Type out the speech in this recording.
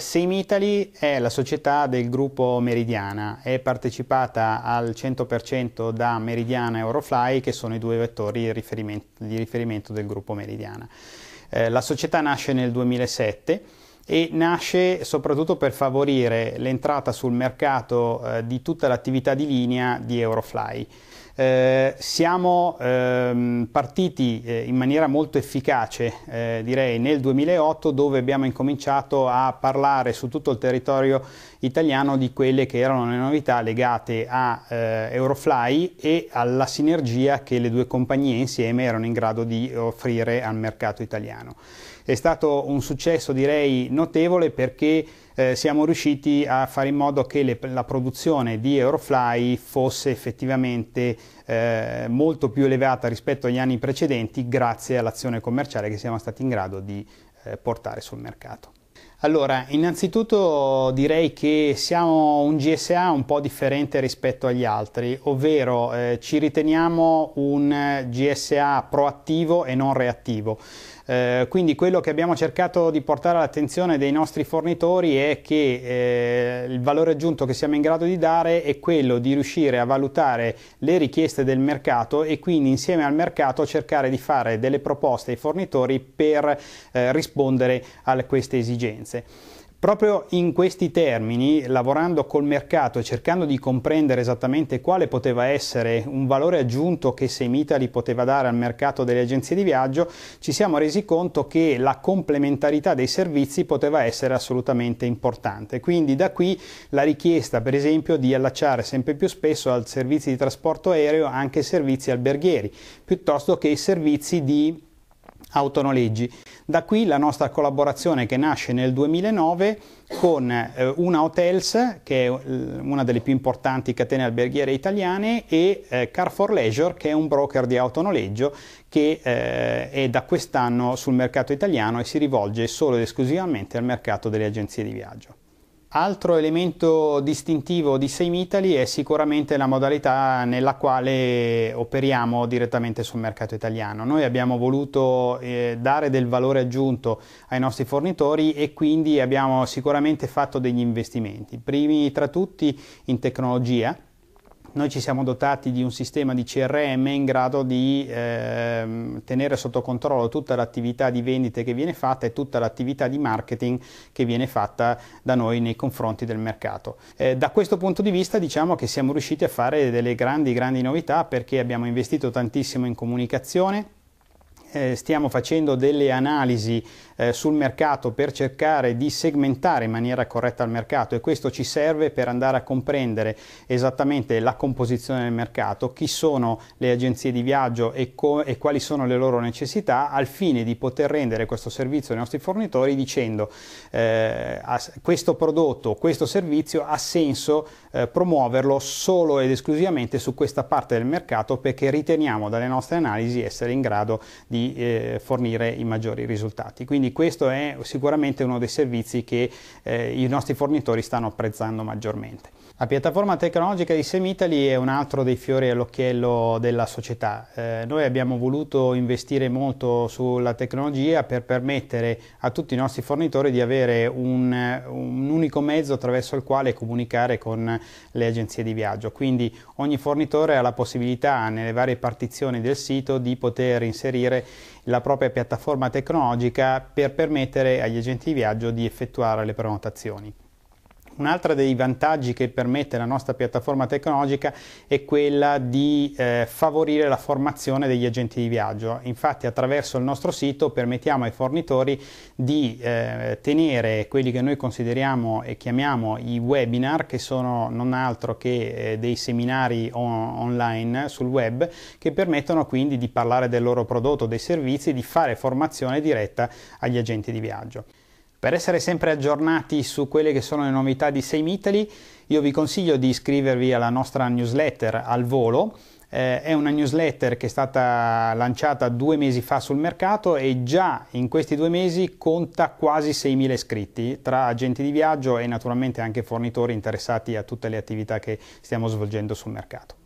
Same Italy è la società del gruppo Meridiana, è partecipata al 100% da Meridiana e Eurofly che sono i due vettori di riferimento, di riferimento del gruppo Meridiana. Eh, la società nasce nel 2007 e nasce soprattutto per favorire l'entrata sul mercato eh, di tutta l'attività di linea di Eurofly. Eh, siamo ehm, partiti eh, in maniera molto efficace, eh, direi, nel 2008 dove abbiamo incominciato a parlare su tutto il territorio italiano di quelle che erano le novità legate a eh, Eurofly e alla sinergia che le due compagnie insieme erano in grado di offrire al mercato italiano. È stato un successo direi notevole perché eh, siamo riusciti a fare in modo che le, la produzione di Eurofly fosse effettivamente eh, molto più elevata rispetto agli anni precedenti grazie all'azione commerciale che siamo stati in grado di eh, portare sul mercato. Allora, innanzitutto direi che siamo un GSA un po' differente rispetto agli altri, ovvero eh, ci riteniamo un GSA proattivo e non reattivo. Eh, quindi quello che abbiamo cercato di portare all'attenzione dei nostri fornitori è che eh, il valore aggiunto che siamo in grado di dare è quello di riuscire a valutare le richieste del mercato e quindi insieme al mercato cercare di fare delle proposte ai fornitori per eh, rispondere a queste esigenze esigenze. Proprio in questi termini, lavorando col mercato e cercando di comprendere esattamente quale poteva essere un valore aggiunto che Semitali poteva dare al mercato delle agenzie di viaggio, ci siamo resi conto che la complementarità dei servizi poteva essere assolutamente importante. Quindi da qui la richiesta, per esempio, di allacciare sempre più spesso al servizio di trasporto aereo anche servizi alberghieri, piuttosto che i servizi di autonoleggi. Da qui la nostra collaborazione che nasce nel 2009 con eh, una Hotels, che è eh, una delle più importanti catene alberghiere italiane, e eh, Car for Leisure, che è un broker di autonoleggio che eh, è da quest'anno sul mercato italiano e si rivolge solo ed esclusivamente al mercato delle agenzie di viaggio. Altro elemento distintivo di Same Italy è sicuramente la modalità nella quale operiamo direttamente sul mercato italiano. Noi abbiamo voluto eh, dare del valore aggiunto ai nostri fornitori e quindi abbiamo sicuramente fatto degli investimenti, primi tra tutti in tecnologia noi ci siamo dotati di un sistema di CRM in grado di eh, tenere sotto controllo tutta l'attività di vendite che viene fatta e tutta l'attività di marketing che viene fatta da noi nei confronti del mercato. Eh, da questo punto di vista diciamo che siamo riusciti a fare delle grandi, grandi novità perché abbiamo investito tantissimo in comunicazione, eh, stiamo facendo delle analisi eh, sul mercato per cercare di segmentare in maniera corretta il mercato e questo ci serve per andare a comprendere esattamente la composizione del mercato, chi sono le agenzie di viaggio e, co- e quali sono le loro necessità al fine di poter rendere questo servizio ai nostri fornitori dicendo eh, questo prodotto, questo servizio ha senso eh, promuoverlo solo ed esclusivamente su questa parte del mercato perché riteniamo dalle nostre analisi essere in grado di eh, fornire i maggiori risultati. Quindi quindi questo è sicuramente uno dei servizi che eh, i nostri fornitori stanno apprezzando maggiormente. La piattaforma tecnologica di Semitali è un altro dei fiori all'occhiello della società. Eh, noi abbiamo voluto investire molto sulla tecnologia per permettere a tutti i nostri fornitori di avere un, un unico mezzo attraverso il quale comunicare con le agenzie di viaggio. Quindi ogni fornitore ha la possibilità nelle varie partizioni del sito di poter inserire la propria piattaforma tecnologica per permettere agli agenti di viaggio di effettuare le prenotazioni. Un altro dei vantaggi che permette la nostra piattaforma tecnologica è quella di eh, favorire la formazione degli agenti di viaggio. Infatti attraverso il nostro sito permettiamo ai fornitori di eh, tenere quelli che noi consideriamo e chiamiamo i webinar, che sono non altro che eh, dei seminari on- online sul web, che permettono quindi di parlare del loro prodotto, dei servizi, di fare formazione diretta agli agenti di viaggio. Per essere sempre aggiornati su quelle che sono le novità di Same Italy, io vi consiglio di iscrivervi alla nostra newsletter al volo. Eh, è una newsletter che è stata lanciata due mesi fa sul mercato e già in questi due mesi conta quasi 6.000 iscritti tra agenti di viaggio e naturalmente anche fornitori interessati a tutte le attività che stiamo svolgendo sul mercato.